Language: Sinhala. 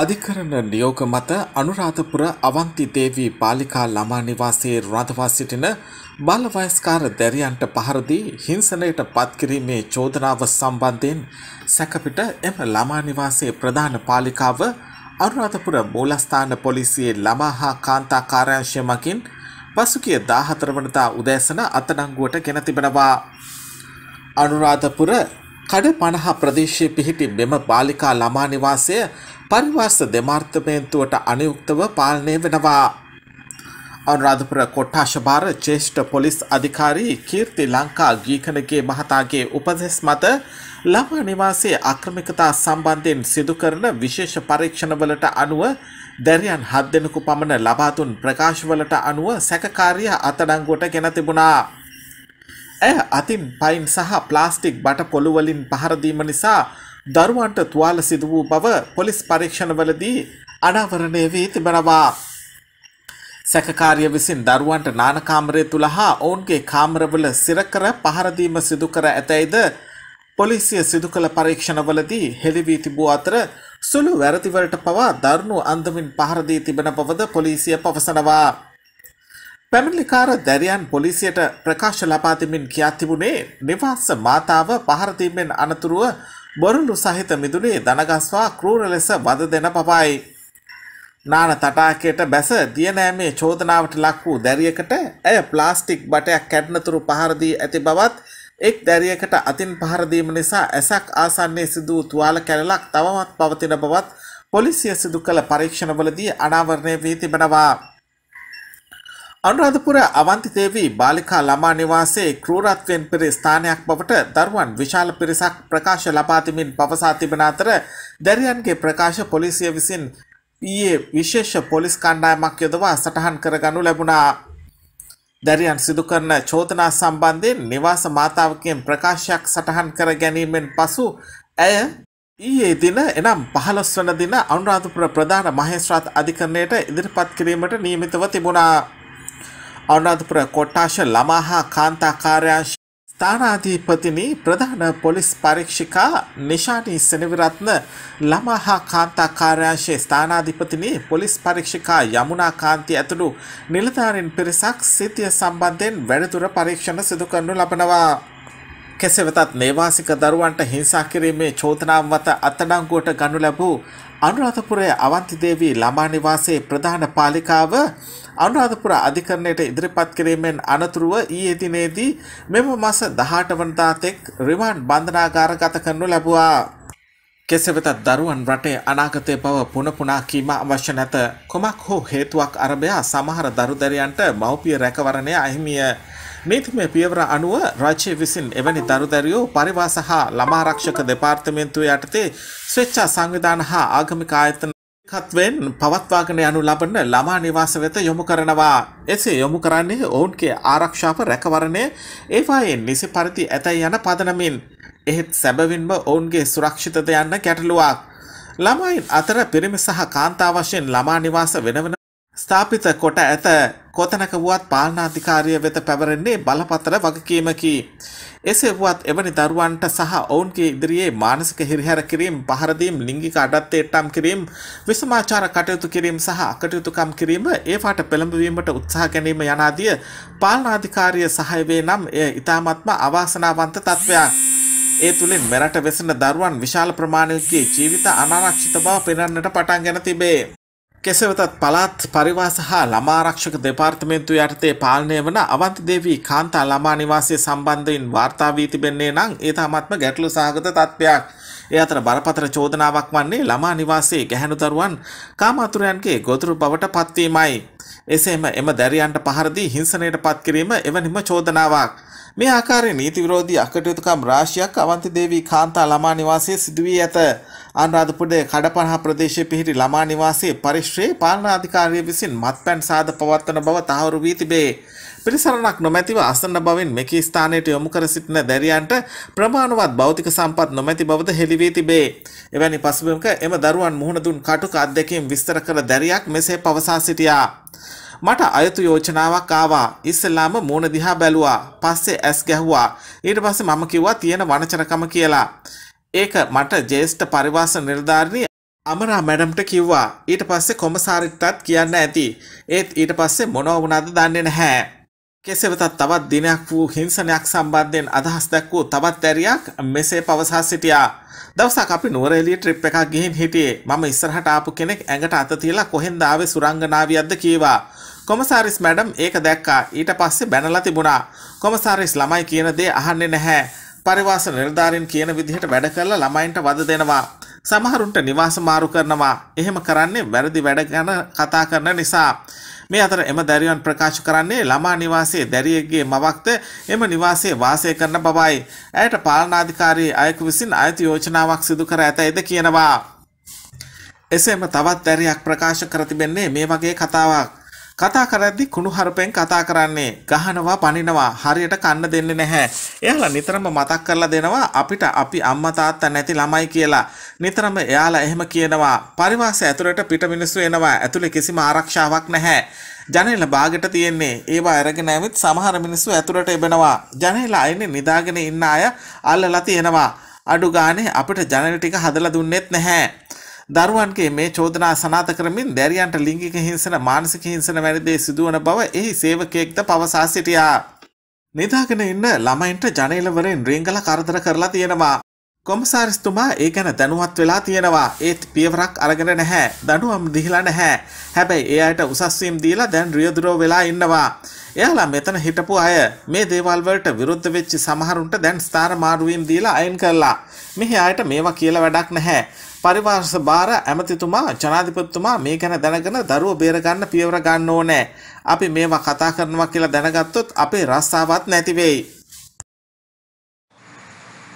අධිකරණ නියෝග මත අනුරාධපුර අවන්ති දේවී පාලිකා ළමා නිවාසයේ රඳවා සිටින බලවයස්කාර දැරියන්ට පහර දී හිංසනයට පත්කිරීමේ චෝදනාව සම්බන්ධයෙන් සැකපිට එම ළමා නිවාසයේ ප්‍රධාන පාලිකාව අනුරාධපුර මූලස්ථාන පොලිසියේ ළමා හා කාන්තා කාර්යාංශය මගින් පසුගිය 14 වනදා උදෑසන අත්අඩංගුවට ගෙන තිබෙනවා අනුරාධපුර කඩ පණහ ප්‍රදේශයේ පිහිටි මෙම පාලිකා ළමා නිවාසය පරිවාස දෙමාර්තමේන්තුවට අනයුක්තව පාලනය වෙනවා. අනුරාධපුර කොට්ටාශභාර චේෂ්ඨ පොලිස් අධිකාරී කීර්ති ලංකා ගීකනගේ මහතාගේ උපදෙස් මත ළමා නිවාසයේ අක්‍රමිකතා සම්බන්ධයෙන් සිදුකරන විශේෂ පරීක්ෂණවලට අනුව දැරියන් හත් දෙනෙකු පමණ ලබාතුන් ප්‍රකාශවලට අනුව සැකකාරිය අතඩංගුවට ගෙන තිබුණා. ඇය අතින් පයින් සහ ප්ලාස්ටික් බට පොළුවලින් පහරදීම නිසා දරුවන්ට තුවාල සිදු වූ බව පොලිස් පරීක්ෂණවලදී අනාවරණය වී තිබෙනවා. සැකකාරිය විසින් දරුවන්ට නානකාමරය තුළ හා ඔවුන්ගේ කාමරවල සිරකර පහරදීම සිදුකර ඇතැයිද පොලිසිය සිදු කළ පරීක්ෂණවලදී හෙළිවී තිබූ අතර සුළු වැරදිවලට පවා දරුණු අන්දමින් පහරදී තිබෙන බවද පොලිසිය පවසනවා. පැමිලිකාර දැරියන් පොලිසියට ප්‍රකාශ ලබාතිමින් කියාතිබුණේ නිවාස මාතාව පහරතීමෙන් අනතුරුව බොරුලු සහිත මිදුලේ දනගස්වා කරූර ලෙස වද දෙන පපයි. නාන තටාකයට බැස දියනෑමේ චෝදනාවට ලක් වූ දැරියකට ඇය ප්ලාස්ටික් බටයක් කැඩනතුරු පහරදී ඇති බවත් එක් දැරියකට අතින් පහරදීම නිසා ඇසක් ආසන්නේ සිදූ තුවාල කැරලක් තවමත් පවතින බවත් පොලිසිය සිදු කළ පරීක්ෂණවලදී අනාවරණය වී තිබෙනවා. අනුරාධපුර අවන්තිදේවී බාලිකා ළමා නිවාසයේ ක්‍රූරත්වයෙන් පිරි ස්ථානයක් බවට දරුවන් විශාල පිරිසක් ප්‍රකාශ ලබා තිමින් පවසා තිබෙන අතර දැරියන්ගේ ප්‍රකාශ පොලිසිය විසින් ඊයේ විශේෂ පොලිස් කණ්ඩායමක් යොදවා සටහන් කරගනු ලැබුණා. දැරියන් සිදු කරන චෝදනා සම්බන්ධයෙන් නිවාස මාතාවකෙන් ප්‍රකාශයක් සටහන් කර ගැනීමෙන් පසු ඇය ඊයේ දින එනම් පහළොස් වන දින අනුරාධපුර ප්‍රධාන මහේස්ත්‍රාත් අධිකරණයට ඉදිරිපත් කිරීමට නියමිතව තිබුණා. අනුරාධපුර කොට්ටාශ ළමා හා කාන්තා කාර්යාංශ ස්ථානාධිපතිනි ප්‍රධාන පොලිස් පරීක්ෂිකා නිශානී සෙනවිරත්න ළමා හා කාන්තා කාර්යාංශයේ ස්ථානාධිපතිනි පොලිස් පරීක්ෂිකා යමුනා කාන්ති ඇතුළු නිලධාරීන් පිරිසක් සිතිය සම්බන්ධයෙන් වැඩිදුර පරීක්ෂණ සිදු කරනු ලබනවා. කෙසේ වෙතත් නේවාසික දරුවන්ට හිංසා කිරීමේ චෝදනාව මත අත්අඩංගුවට ගනු ලැබූ අනුරාධපුරය අවන්තිදේවී ළමා නිවාසේ ප්‍රධාන පාලිකාව අනුරාධපුර අධිකරණයට ඉදිරිපත් කිරීමෙන් අනතුරුව ඊයේ දිනේදී මෙම මාස 18 වනදා තෙක් රිමාන්ඩ් බන්ධනාගාර ගත කරනු ලැබුවා. කෙසේ වෙතත් දරුවන් රටේ අනාගතය බව පුන පුනා කීම අවශ්‍ය නැත. කොමක් හෝ හේතුවක් අරබයා සමහර දරුදරයන්ට මව්පිය රැකවරණය අහිමිය නීතිමය පියවර අනුව රජය විසින් එවැනි දරුදැරියෝ පරිවාස හා ළමාරක්ෂක දෙපාර්තමේන්තුව යටතේ ස්වේච්ඡා සංවිධාන හා ආගමික ආයතන එකත්වෙන් පවත්වාගෙන යනු ලබන ළමා නිවාස වෙත යොමු කරනවා. එසේ යොමු කරන්නේ ඔවුන්ගේ ආරක්ෂාව රැකවරණය ඒවායෙන් නිසි පරිදි ඇතැයි යන පදනමින්. එහෙත් සැබවින්ම ඔවුන්ගේ සුරක්ෂිතද යන්න ගැටලුවක්. ළමයින් අතර පිරිමි සහ කාන්තා වශයෙන් ළමා නිවාස වෙනවන ස්ථාපිත කොට ඇත කොතැනක වුවත් පාලනාධිකාරිය වෙත පැවරෙන්නේ බලපතර වගකීමකි. එසේ වුවත් එවැනි දරුවන්ට සහ ඔවුන්ගේ ඉදිරියේ මානසික හිරිහැර කිරීම් පහරදීම් ලිංගික අඩත්තේට්ටම් කිරීම් විසමාචාර කටයුතු කිරීම සහ අකටයුතුකම් කිරීම ඒවාට පෙළඹවීමට උත්සාහ ගැනීම යනාදිය පාලනාධිකාරිය සහයවේ නම් එය ඉතාමත්ම අවාසනාවන්ත තත්ත්වයක්. ඒ තුළින් මෙරට වෙසෙන දරුවන් විශාල ප්‍රමාණයකගේ ජීවිත අනාරක්ෂිත බව පෙනන්නට පටන් ගැන තිබේ. කෙසවෙතත් පළාත් පරිවාස හා ළමාරක්ෂක දෙපාර්තමේන්තු යටතේ පාලනය වන අවන්ති දේවී කාන්තා ළමා නිවාසය සම්බන්ධයෙන් වාර්තා වී තිබෙන්නේ නම් ඒ තාමත්ම ගැටලු සහගත තත්ත්වයක්. ඒ අතර බරපතල චෝදනාවක් වන්නේ ළමා නිවාසයේ ගැහැණු දරුවන් කාමාතුරයන්ගේ ගොදුරු බවට පත්වීමයි. එසේම එම දැරියන්ට පහර දී හිංසනයට පත් කිරීම එවැනිම චෝදනාවක්. මේ ආකාරයේ නීති විරෝධී අකටයුතුකම් රාශියක් අවන්ති දේවී කාන්තා ළමා නිවාසයේ සිදුවී ඇත. අනුරාධපුරය කඩපනහ ප්‍රදේශය පිහිටි ළමා නිවාසයේ පරිශ්‍රයේ පාලනාධිකාරිය විසින් මත්පැන් සාද පවත්වන බව තහවුරු වී තිබේ. පිරිසරණක් නොමැතිව අසන්න බවෙන් මෙකී ස්ථානයට යොමු කර සිටින දැරියන්ට ප්‍රමාණවත් භෞතික සම්පත් නොමැති බවද හෙළිවී තිබේ. එවැනි පසුබිමක එම දරුවන් මුහුණ දුන් කටුක අත්දැකීම් විස්තර කළ දැරියක් මෙසේ පවසා සිටියා. මට අයුතු යෝජනාවක් ආවා ඉස්සල්ලාම මූුණ දිහා බැලුවා පස්සේ ඇස් ගැහ්වා ඊට පස්සේ මම කිව්වා තියෙන වනචනකම කියලා. ඒක මට ජේෂ්ඨ පරිවාස නිර්ධාරණී අමරා මැඩම්ට කිව්වා ඊට පස්සේ කොමසාරිත්තත් කියන්න ඇති. ඒත් ඊට පස්සේ මොනව වුණාද දන්නේ නැහැ. කෙසේවෙතත් තවත් දිනයක් වූ හිංසනයක් සම්බන්ධයෙන් අදහස් දැක් වූ තවත් ඇරියක් මෙසේ පවසා සිටියා. දවසක් අපි නුවරඑළිය ට්‍රිප් එකක් ගිහින් හිටියේ. මම ඉස්සරහට ආපු කෙනෙක් ඇඟට අත තියලා කොහෙන්ද ආවේ සුරංගනාවියක්ද කීවා. කොමසාරිස් මැඩම් ඒක දැක්කා. ඊට පස්සේ බැනලා තිබුණා. කොමසාරිස් ළමයි කියන දේ අහන්නේ නැහැ. පරිවාස නිර්ධාරින් කියන විදිහට වැඩ කරලා ළමයින්ට වද දෙනවා. සමහරුන්ට නිවාස මාරු කරනවා. එහෙම කරන්නේ වැරදි වැඩ ගැන කතා කරන නිසා. මේ අතර එම දැරියන් ප්‍රකාශ කරන්නේ ළමා නිවාසයේ දැරියෙක්ගේ මවක්ද එම නිවාසයේ වාසය කරන බවයි. ඇයට පාලනාධිකාරී අයෙකු විසින් අයති යෝජනාවක් සිදු කර ඇතයිද කියනවා. එසේම තවත් දැරියක් ප්‍රකාශ කර තිබෙන්නේ මේ වගේ කතාවක්. කතා කරද්දි කුණු හරුපෙන් කතා කරන්නේ ගහනවා පනිනවා හරියට කන්න දෙන්නේ නැහැ. එයාලා නිතරම මතක් කරලා දෙනවා අපිට අපි අම්මා තාත්තා නැති ළමයි කියලා. නිතරම එයාලා එහෙම කියනවා. පරිවාසය ඇතුළට පිට මිනිස්සු එනවා. ඇතුළේ කිසිම ආරක්ෂාවක් නැහැ. ජනේල බාගෙට තියෙන්නේ ඒවා අරගෙන ඇවිත් සමහර මිනිස්සු ඇතුළට එබෙනවා. ජනේල අයිනේ නිදාගෙන ඉන්න අය අල්ලලා තියෙනවා. අඩු ගානේ අපිට ජනේල ටික හදලා දුන්නෙත් නැහැ. දරුවන්ගේ මේ චෝදනා සනාත කරමින් දැරියන්ට ලිංගික හිංසන මානසික හිංසන වැනිදේ සිදුවන බව එහි සේවකයෙක්ද පවසා සිටියා. නිදාගෙන ඉන්න ළමයින්ට ජනේලවරෙන් රිංගල කරදර කරලා තියෙනවා. කොමසාරිස්තුමා ඒ ගැන දැනුවත් වෙලා තියෙනවා ඒත් පියවරක් අරගෙන නැහැ දඩුවම් දිහිලා නැහැ හැබැයි ඒ අයට උසස්වීම් දීලා දැන් රියදුරෝ වෙලා ඉන්නවා. එයාලා මෙතන හිටපු අය මේ දේවල්වලට විරුද්ධ වෙච්චි සමහරුන්ට දැන් ස්ථාර මාරුවීම් දීලා අයින් කරලා. මෙහි අයට මේවා කියලා වැඩක් නැහැ. පරිවාර්ස භාර ඇමතිතුමා ජනාධිපතිතුමා මේ ගැන දැනගෙන දරුවෝ බේරගන්න පියවර ගන්න ඕනේ. අපි මේවා කතා කරනවා කියලා දැනගත්තොත් අපේ රස්සාවත් නැති වෙයි.